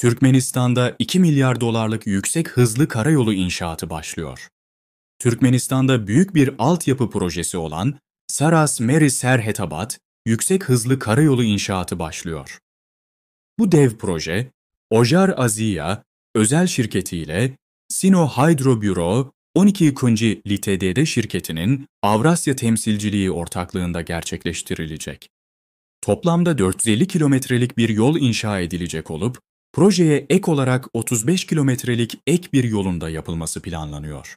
Türkmenistan'da 2 milyar dolarlık yüksek hızlı karayolu inşaatı başlıyor. Türkmenistan'da büyük bir altyapı projesi olan Saras Meris Herhetabat yüksek hızlı karayolu inşaatı başlıyor. Bu dev proje, Ojar Aziya özel şirketiyle Sino Hydro Büro 12 Kunci Ltd. şirketinin Avrasya temsilciliği ortaklığında gerçekleştirilecek. Toplamda 450 kilometrelik bir yol inşa edilecek olup, projeye ek olarak 35 kilometrelik ek bir yolun da yapılması planlanıyor.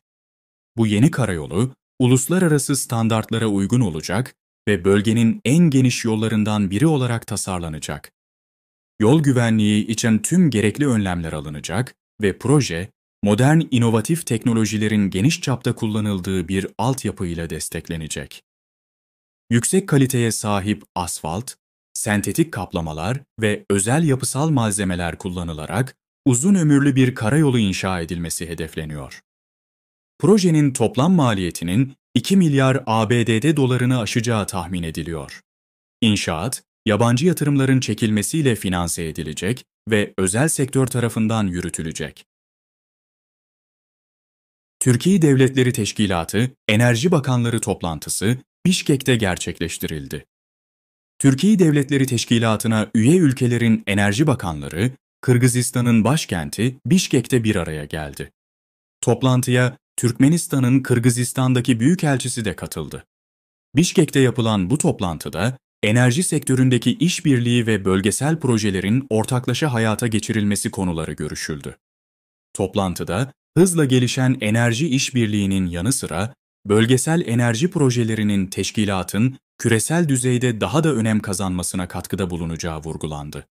Bu yeni karayolu, uluslararası standartlara uygun olacak ve bölgenin en geniş yollarından biri olarak tasarlanacak. Yol güvenliği için tüm gerekli önlemler alınacak ve proje, modern inovatif teknolojilerin geniş çapta kullanıldığı bir altyapıyla desteklenecek. Yüksek kaliteye sahip asfalt, sentetik kaplamalar ve özel yapısal malzemeler kullanılarak uzun ömürlü bir karayolu inşa edilmesi hedefleniyor. Projenin toplam maliyetinin 2 milyar ABD'de dolarını aşacağı tahmin ediliyor. İnşaat, yabancı yatırımların çekilmesiyle finanse edilecek ve özel sektör tarafından yürütülecek. Türkiye Devletleri Teşkilatı Enerji Bakanları toplantısı Bişkek'te gerçekleştirildi. Türkiye Devletleri Teşkilatı'na üye ülkelerin enerji bakanları, Kırgızistan'ın başkenti Bişkek'te bir araya geldi. Toplantıya Türkmenistan'ın Kırgızistan'daki büyükelçisi de katıldı. Bişkek'te yapılan bu toplantıda enerji sektöründeki işbirliği ve bölgesel projelerin ortaklaşa hayata geçirilmesi konuları görüşüldü. Toplantıda hızla gelişen enerji işbirliğinin yanı sıra bölgesel enerji projelerinin teşkilatın küresel düzeyde daha da önem kazanmasına katkıda bulunacağı vurgulandı.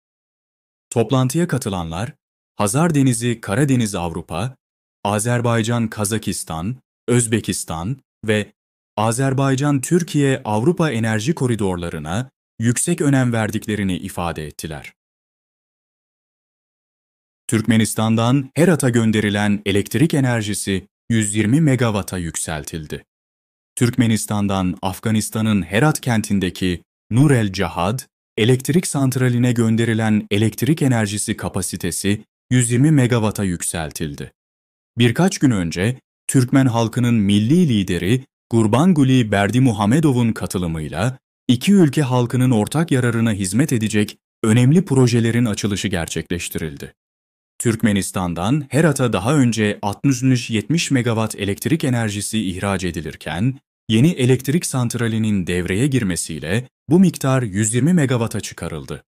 Toplantıya katılanlar, Hazar Denizi, Karadeniz Avrupa, Azerbaycan, Kazakistan, Özbekistan ve Azerbaycan-Türkiye Avrupa enerji koridorlarına yüksek önem verdiklerini ifade ettiler. Türkmenistan'dan Herat'a gönderilen elektrik enerjisi 120 megawata yükseltildi. Türkmenistan'dan Afganistan'ın Herat kentindeki Nur El Cahad, elektrik santraline gönderilen elektrik enerjisi kapasitesi 120 megawata yükseltildi. Birkaç gün önce Türkmen halkının milli lideri Gurbanguly Berdimuhamedov'un katılımıyla iki ülke halkının ortak yararına hizmet edecek önemli projelerin açılışı gerçekleştirildi. Türkmenistan'dan Herat'a daha önce 60-70 megawatt elektrik enerjisi ihraç edilirken, Yeni elektrik santralinin devreye girmesiyle bu miktar 120 megawata çıkarıldı.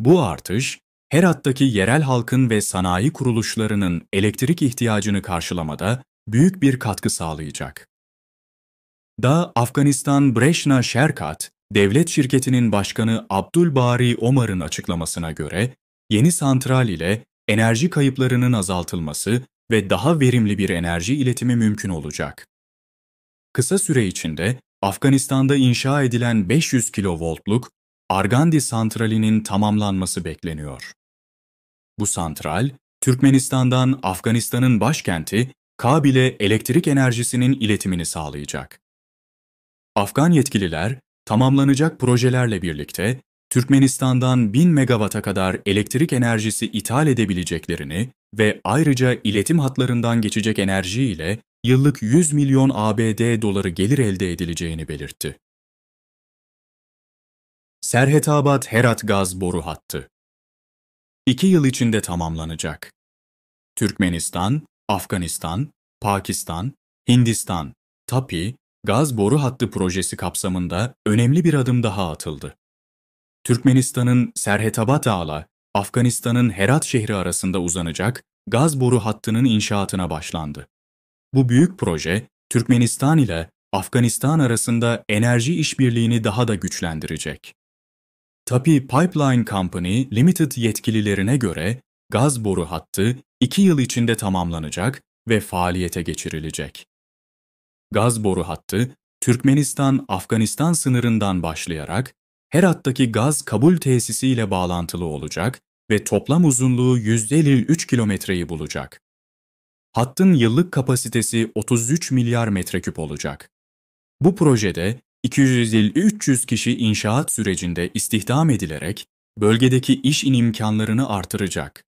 Bu artış, Herat'taki yerel halkın ve sanayi kuruluşlarının elektrik ihtiyacını karşılamada büyük bir katkı sağlayacak. Da Afganistan Breşna Şerkat, devlet şirketinin başkanı Abdul Bari Omar'ın açıklamasına göre, yeni santral ile enerji kayıplarının azaltılması ve daha verimli bir enerji iletimi mümkün olacak kısa süre içinde Afganistan'da inşa edilen 500 kilovoltluk Argandi santralinin tamamlanması bekleniyor. Bu santral, Türkmenistan'dan Afganistan'ın başkenti Kabil'e elektrik enerjisinin iletimini sağlayacak. Afgan yetkililer, tamamlanacak projelerle birlikte Türkmenistan'dan 1000 megawata kadar elektrik enerjisi ithal edebileceklerini ve ayrıca iletim hatlarından geçecek enerji ile yıllık 100 milyon ABD doları gelir elde edileceğini belirtti. Serhetabat Herat Gaz Boru Hattı 2 yıl içinde tamamlanacak. Türkmenistan, Afganistan, Pakistan, Hindistan, TAPI, gaz boru hattı projesi kapsamında önemli bir adım daha atıldı. Türkmenistan'ın Serhetabat Ağla, Afganistan'ın Herat şehri arasında uzanacak gaz boru hattının inşaatına başlandı. Bu büyük proje Türkmenistan ile Afganistan arasında enerji işbirliğini daha da güçlendirecek. TAPI Pipeline Company Limited yetkililerine göre gaz boru hattı 2 yıl içinde tamamlanacak ve faaliyete geçirilecek. Gaz boru hattı Türkmenistan-Afganistan sınırından başlayarak Herat'taki gaz kabul tesisiyle bağlantılı olacak ve toplam uzunluğu %53 kilometreyi bulacak hattın yıllık kapasitesi 33 milyar metreküp olacak. Bu projede 250-300 kişi inşaat sürecinde istihdam edilerek bölgedeki iş in imkanlarını artıracak.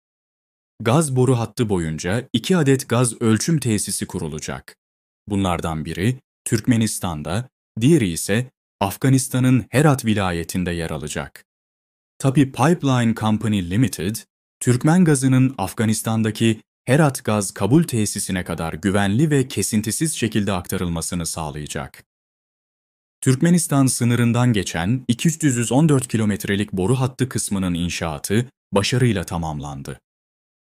Gaz boru hattı boyunca iki adet gaz ölçüm tesisi kurulacak. Bunlardan biri Türkmenistan'da, diğeri ise Afganistan'ın Herat vilayetinde yer alacak. Tabi Pipeline Company Limited, Türkmen gazının Afganistan'daki Herat gaz kabul tesisine kadar güvenli ve kesintisiz şekilde aktarılmasını sağlayacak. Türkmenistan sınırından geçen 214 kilometrelik boru hattı kısmının inşaatı başarıyla tamamlandı.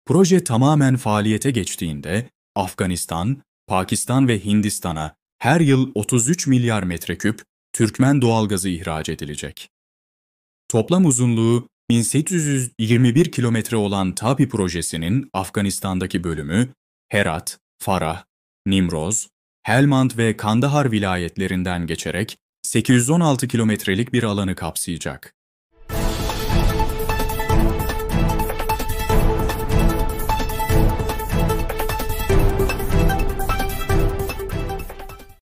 Proje tamamen faaliyete geçtiğinde Afganistan, Pakistan ve Hindistan'a her yıl 33 milyar metreküp Türkmen doğalgazı ihraç edilecek. Toplam uzunluğu 1821 kilometre olan TAPI projesinin Afganistan'daki bölümü Herat, Farah, Nimroz, Helmand ve Kandahar vilayetlerinden geçerek 816 kilometrelik bir alanı kapsayacak.